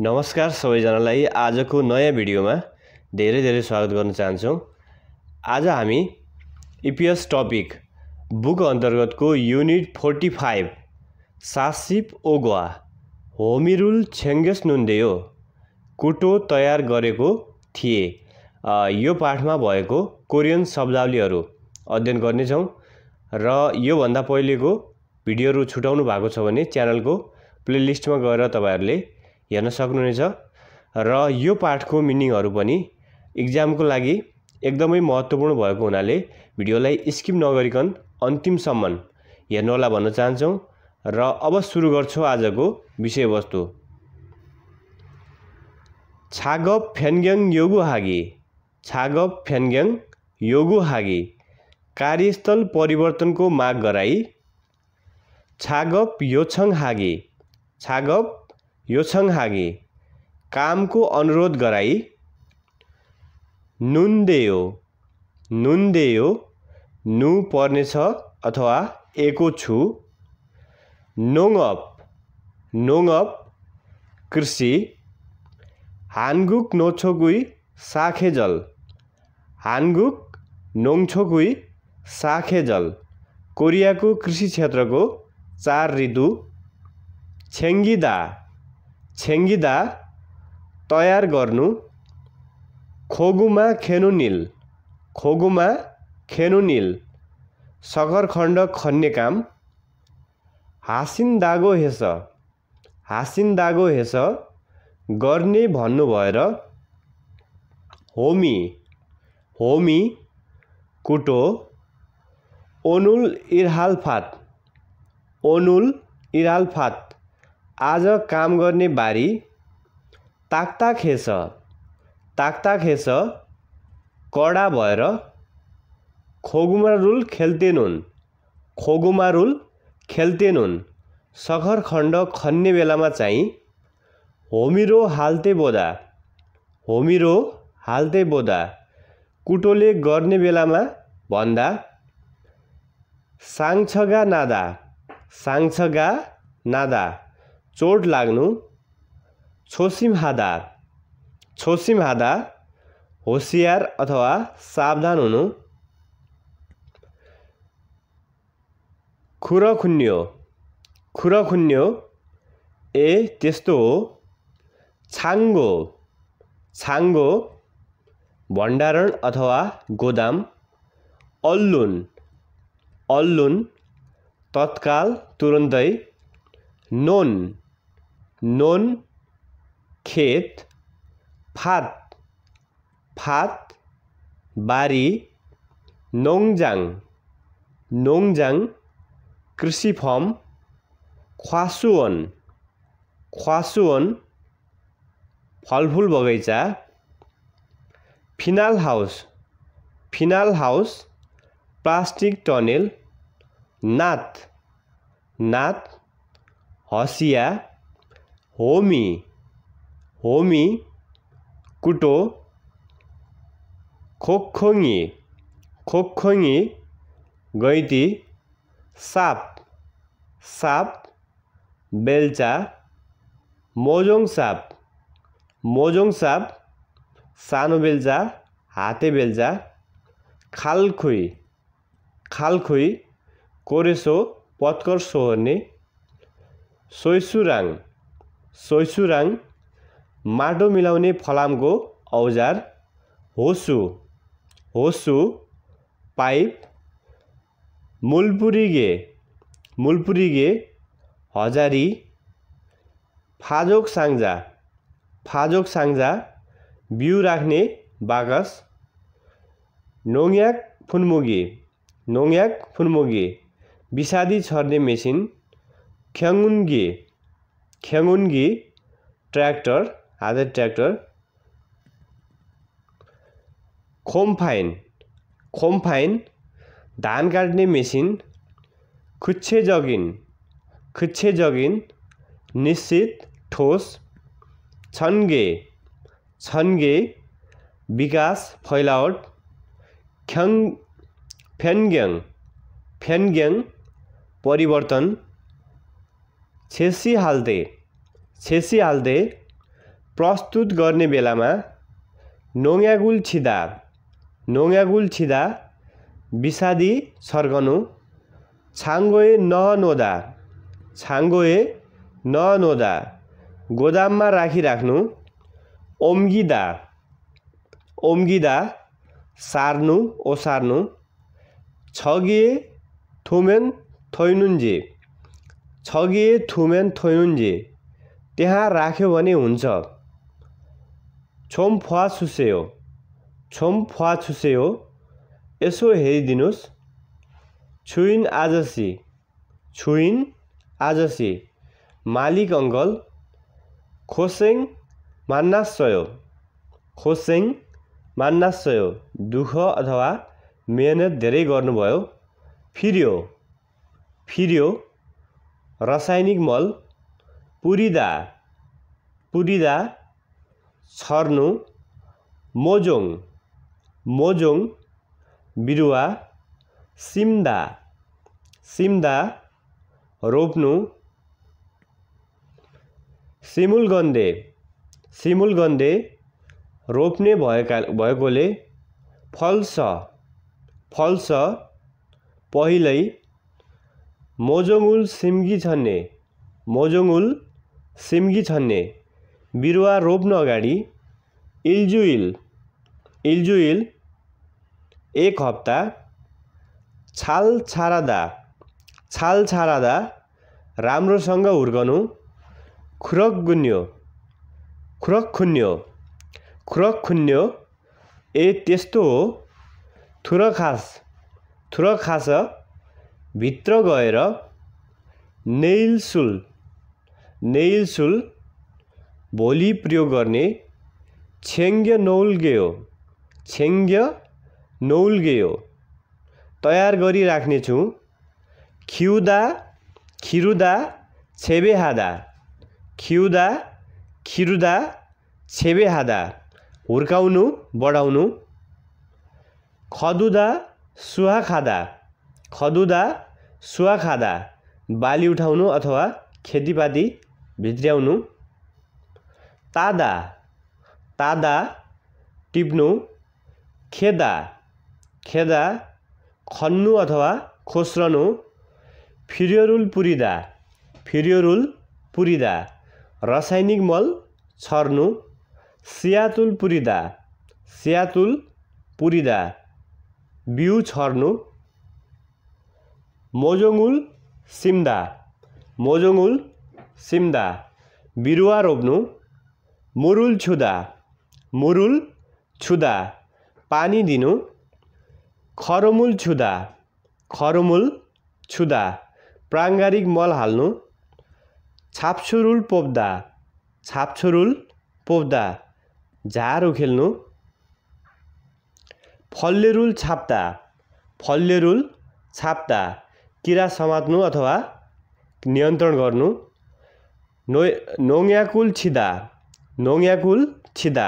नमस्कार सबैजनालाई आजको नयाँ भिडियोमा धेरै धेरै स्वागत गर्न चाहन्छौँ आज हामी इपिएस टपिक बुक अन्तर्गतको युनिट फोर्टी फाइभ सासिप ओगवा होमिरुल छेङ्गेस नुन्देयो कुटो तयार गरेको थिए यो पाठमा भएको कोरियन शब्दावलीहरू अध्ययन गर्नेछौँ र योभन्दा पहिलेको भिडियोहरू छुटाउनु भएको छ भने च्यानलको प्लेलिस्टमा गएर तपाईँहरूले हेर्न सक्नुहुनेछ र यो पाठको मिनिङहरू पनि इक्जामको लागि एकदमै महत्त्वपूर्ण भएको हुनाले भिडियोलाई स्किप नगरिकन अन्तिमसम्म हेर्नुहोला भन्न चाहन्छौँ र अब सुरु गर्छौँ आजको विषयवस्तु छाग फ्यान्ग्याङ योगु हागी छाग फ्यान्ग्याङ योगु हागी कार्यस्थल परिवर्तनको माग गराई छागप योछङ हागे छागप यो योछङहागी कामको अनुरोध गराई नुनदेयो नुनदेयो नु पर्नेछ अथवा एको छु नोङअप नोङअप कृषि हानगुक नोछोगुई साखेजल हानगुक नोङछोगुई साखेजल कोरियाको कृषि क्षेत्रको चार ऋतु छेङ्गिदा छेङ्गिदा तयार गर्नु खोगुमा खेनुनिल खोगुमा खेनुनिल सगरखण्ड खन्ने काम दागो हेस दागो हेस गर्ने भन्नुभएर होमी होमी कुटो ओनुल इरहालफात ओनुल इरहालफात आज काम गर्ने बारी ताक्ता खेस ताक्ता खेस कडा भएर खोगुमा रुल खेल्तेनुन् खोगुमारुल सखर खण्ड खन्ने बेलामा चाहिँ होमिरो हाल्ते बोदा होमिरो हाल्ते बोदा कुटोले गर्ने बेलामा भन्दा साङ्छगा नादा साङ्छगा नादा चोट लाग्नु छोसिम छोसिमहादा होसियार अथवा सावधान हुनु खुर खुन्यो ए त्यस्तो हो छाङ्गो छाङ्गो भण्डारण अथवा गोदाम अल्लुन अल्लुन तत्काल तुरुन्तै नोन नोन खेत फात फात बारी नोङजाङ नोङजाङ कृषि फर्म ख्वासुअन ख्वासुवन फलफुल बगैँचा फिनाल हाउस फिनाल हाउस प्लास्टिक टनेल नाथ नाथ हसिया होमी होमी कुटो खोक्खोङ्गी खोक्खोङ्गी गैँती साप साप बेल्चा मोजोङ साप मोजोङ साप सानो बेल्चा हाते बेल्चा खालखुई खालखुई कोरेसो पत्कर सोहोर्ने सोइसुराङ सोइसुराङ माटो मिलाउने फलामको औजार होसु होसु पाइप मुलपुरिगे मुलपुरिगे हजारी फाजोक साङ्जा फाजोक साङ्जा बिउ राख्ने बाकस नोङ्याक फुनमुगी नोङ्याक फुनमुगी विषादी छर्ने मेसिन ख्याङ्गुन्गे खेमुन्गी ट्र्याक्टर हाते ट्र्याक्टर खोम्फाइन खोम्फाइन धान काट्ने मेसिन खुच्छे जगिन खुच्छे जगिन निश्चित ठोस छन्गे विकास फैलावट ख्याङ फ्यान्ग्याङ फ्यान्ग्याङ परिवर्तन छेसी छेसी हाल्दै प्रस्तुत गर्ने बेलामा नोङ्यागुल छिँदा नोङ्यागुल छिँदा विषादी छर्कनु छाङ्गोए ननोदा छाङ्गोए ननोदा गोदाममा राखिराख्नु ओम्गिदा ओम्गिदा सार्नु ओसार्नु छगिए थुमेन थैनुन्जे छगिए थुमेन थोयुन्जे त्यहाँ राख्यो भने हुन्छ फुवा छुसे हो फुवा छुसे हो यसो हेरिदिनुहोस् छुइन आजसी छुइन आजसी मालिक अङ्कल खोसेङ मान्नासयो खोसेङ मान्नासयो दुःख अथवा मेहनत धेरै गर्नुभयो फिर्यो फिर्यो रासायनिक मल पुरिदा, पुरिदा, छर्नु मोजोङ मोजोङ बिरुवा सिम्दा सिम्दा रोप्नु सिमुलगन्धे सिमुलगन्धे रोप्ने भएका भएकोले फल्स फल्स, पहिल्यै मोजोङुल सिम्गी छन्ने मोजोङुल सिम्गी छन्ने बिरुवा रोप्न अगाडि इल्जुइल इल्जुइल एक हप्ता छाल छारादा छाल छारादा राम्रोसँग हुर्कनु खुरक गुन्यो खुरक खुन्यो खुरक खुन्यो ए त्यस्तो हो थुर खास थुर खास भित्र गएर नेइलसुल नेइलसुल भोलि प्रयोग गर्ने छेङ्ग्य नौल्गे छेङ्ग्य नौल्गे तयार गरिराख्नेछु खिउदा खिरुदा छेबेहादा खिउदा खिरुदा छेबेहादा हुर्काउनु बढाउनु खदुदा सुहा खादा खदुदा सुवा खाँदा बाली उठाउनु अथवा खेतीपाती भित्र्याउनु तादा तादा टिप्नु खेदा खेदा खन्नु अथवा खोस्रनु फिरियोरुल पुरिदा फिरियोरुल पुरिदा रासायनिक मल छर्नु सियातुल पुरिदा सियातुल पुरिदा बिउ छर्नु मोजोङुल सिम्दा मोजोङुल सिम्दा बिरुवा रोप्नु मुरुल छुदा मुरुल छुदा पानी दिनु खरमुल छुदा खरमुल छुदा प्राङ्गारिक मल हाल्नु छाप्छुरुल पोप्दा छाप्छुरुल पोप्दा झार उखेल्नु फल्लेरुल छाप्दा फल्ले छाप्दा किरा समात्नु अथवा नियन्त्रण गर्नु नो नोङ्याकुल छिदा नोङ्याकुल छिदा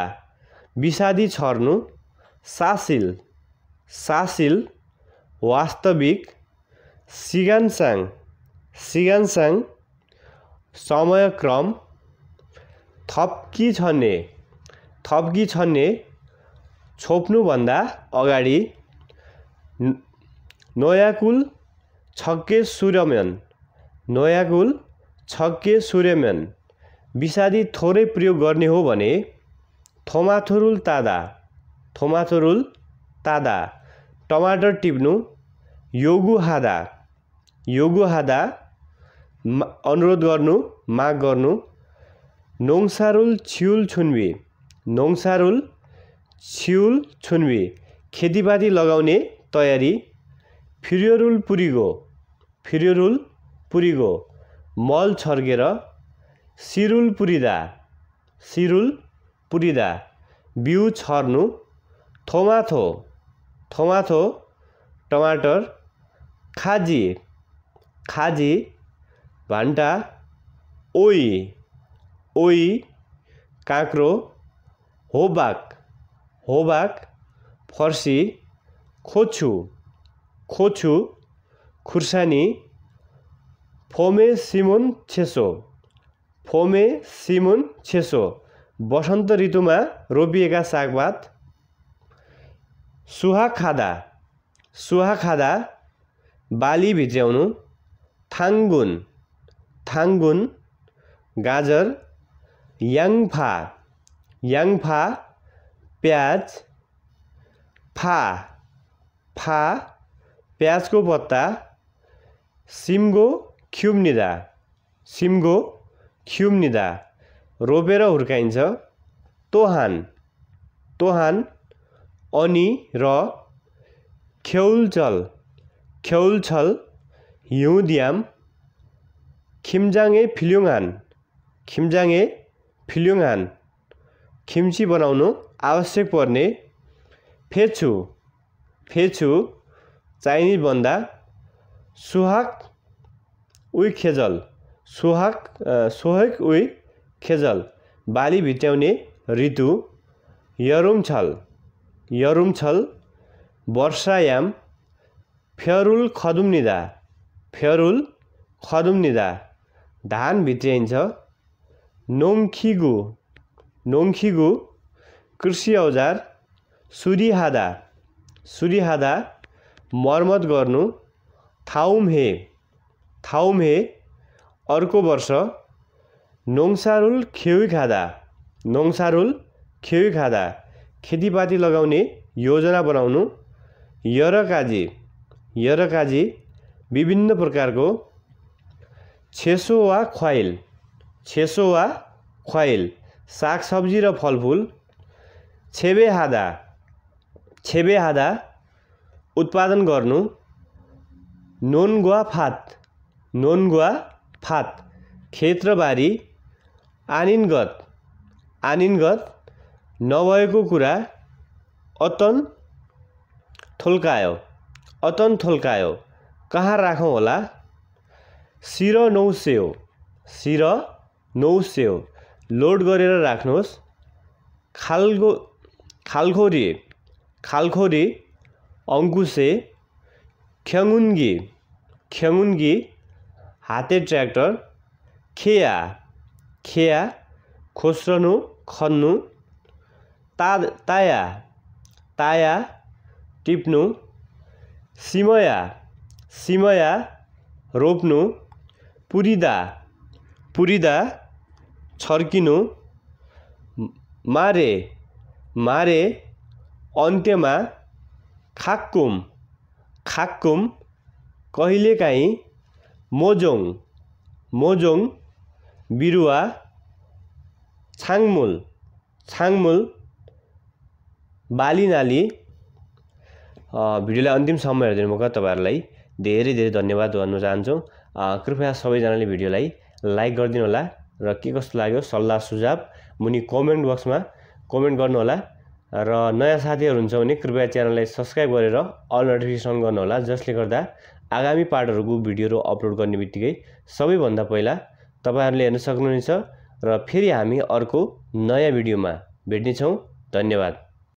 विषादी छर्नु सासिल सासिल वास्तविक सिगानसाङ सिगानसाङ समयक्रम थप्की छन्ने थप्की छन्ने छोप्नुभन्दा अगाडि नोयाकुल छक्के सूर्यम्यान नोयागुल छक्के सूर्यम्यान विषादी थोरै प्रयोग गर्ने हो भने थोमाथुरुल तादा थोमाथुरुल तादा टमाटर टिप्नु योगु हादा योगु हादा अनुरोध गर्नु माग गर्नु नोङसारुल छिउल छुन्वी नोङसारुल छिउल छुन्वी खेतीपाती लगाउने तयारी फिरियोरुल पुरिगो फिरुरुल पुरिगो मल छर्केर सिरुल पुरिदा सिरुल पुरिदा बिउ छर्नु थोमाथो थोमाथो टमाटर खाजी खाजी भान्टा ओइ ओइ काँक्रो होबाक होबाक फर्सी खोछु खोछु खुर्सानी फोमेसिमोन छेसो सिमुन छेसो वसन्त ऋतुमा रोपिएका सागपात सुहाखादा सुहाखादा बाली भिज्याउनु थाङ्गुन थाङ्गुन गाजर याङफा याङफा प्याज फा फा प्याजको पत्ता सिम्गो ख्युम्निदा सिम्गो ख्युम्निदा रोपेर हुर्काइन्छ तोहान तोहान अनि र ख्यौलचल ख्यौलछल हिउँदियाम खिम्जाङे फिल्युङहान खिम्जाङे फिल्युङहान खिम्ची बनाउनु आवश्यक पर्ने फेछु फेछु चाइनिजभन्दा सुहाग उइ खेजल सुहाग सोहक उइ खेजल बाली भित्याउने ऋतु यरुमछल यरुमछल वर्षायाम फेरुल खदुम्निदा फेरुल खदुम्निदा धान भित्र्याइन्छ नोङखिगु नोङखिगु कृषि औजार सुरिहादा सुरिहादा मर्मत गर्नु थाउमहे थाउम्हे अर्को वर्ष नोङसारुल खेउ खाँदा नोङसारुल खेउ खाँदा खेतीपाती लगाउने योजना बनाउनु यरकाजी यरकाजी विभिन्न प्रकारको छेसो वा ख्वाइल छेसो वा ख्वाइल सागसब्जी र फलफुल छेबे हादा छेबे हादा उत्पादन गर्नु नोनगुवा फात नोनगुवा फात क्षेत्रबारी आनिनगत आनिनगत नभएको कुरा अतन थोल्कायो अतन थोल्कायो कहाँ राखौँ होला सिर नौ सेउ सिर नौ सेउ लोड गरेर राख्नुहोस् खालगो खालखोरी खालखोरी अङ्कुसे ख्याङ्गुन्गी ख्याङ्गुन्गी हाते ट्र्याक्टर खेया खेया खोस्रनु खन्नु ता ताया ताया टिप्नु सिमया सिमया रोप्नु पुरिदा पुरिदा छर्किनु मारे मारे अन्त्यमा खाक्कुम खाकुम कहिलेकाहीँ मोजोङ मोजोङ बिरुवा छाङमुल छाङमुल बाली नाली भिडियोलाई अन्तिम समय हेरिदिनु भएको तपाईँहरूलाई धेरै धेरै धन्यवाद भन्न चाहन्छौँ कृपया सबैजनाले भिडियोलाई लाइक गरिदिनु होला र के कस्तो लाग्यो सल्लाह सुझाव मुनि कमेन्ट बक्समा कमेन्ट गर्नुहोला र नयाँ साथीहरू हुन्छ भने कृपया च्यानललाई सब्सक्राइब गरेर अल नोटिफिकेसन गर्नुहोला जसले गर्दा आगामी पार्टहरूको भिडियोहरू अपलोड गर्ने बित्तिकै सबैभन्दा पहिला तपाईँहरूले हेर्न सक्नुहुनेछ र फेरि हामी अर्को नयाँ भिडियोमा भेट्नेछौँ धन्यवाद